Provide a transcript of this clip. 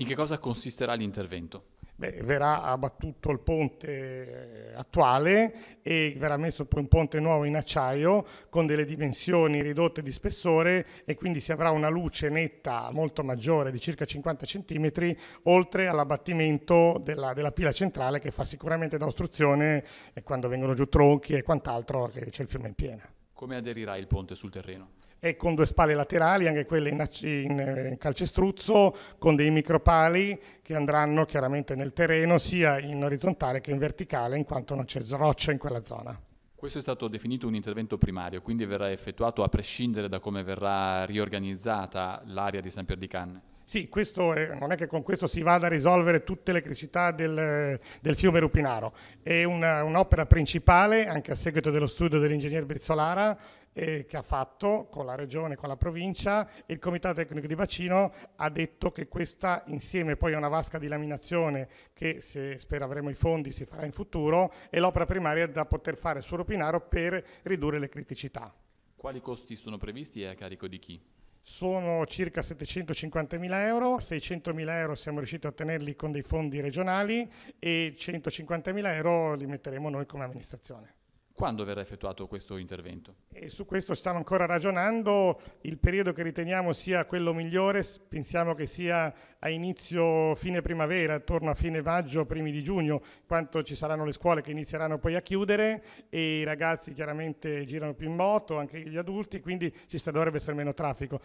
In che cosa consisterà l'intervento? Beh, verrà abbattuto il ponte eh, attuale e verrà messo poi un ponte nuovo in acciaio con delle dimensioni ridotte di spessore e quindi si avrà una luce netta molto maggiore di circa 50 cm oltre all'abbattimento della, della pila centrale che fa sicuramente da ostruzione quando vengono giù tronchi e quant'altro che c'è il fiume in piena. Come aderirà il ponte sul terreno? e con due spalle laterali, anche quelle in, in, eh, calcestruzzo, con dei micropali che andranno chiaramente nel terreno sia in orizzontale che in verticale in quanto non c'è roccia in quella zona. Questo è stato definito un intervento primario, quindi verrà effettuato a prescindere da come verrà riorganizzata l'area di San Pier di Canne? Sì, è, non è che con questo si vada a risolvere tutte le criticità del, del fiume Rupinaro, è un'opera principale anche a seguito dello studio dell'ingegner Brizzolara, eh, che ha fatto con la regione, con la provincia il comitato tecnico di bacino ha detto che questa insieme poi a una vasca di laminazione che se spero avremo i fondi si farà in futuro è l'opera primaria da poter fare su Rupinaro per ridurre le criticità. Quali costi sono previsti e a carico di chi? sono circa 750.000 euro, 600.000 euro siamo riusciti a ottenerli con dei fondi regionali e 150.000 euro li metteremo noi come amministrazione. Quando verrà effettuato questo intervento? E su questo stiamo ancora ragionando, il periodo che riteniamo sia quello migliore pensiamo che sia a inizio fine primavera, attorno a fine maggio, primi di giugno, quanto ci saranno le scuole che inizieranno poi a chiudere e i ragazzi chiaramente girano più in moto, anche gli adulti, quindi ci dovrebbe essere meno traffico.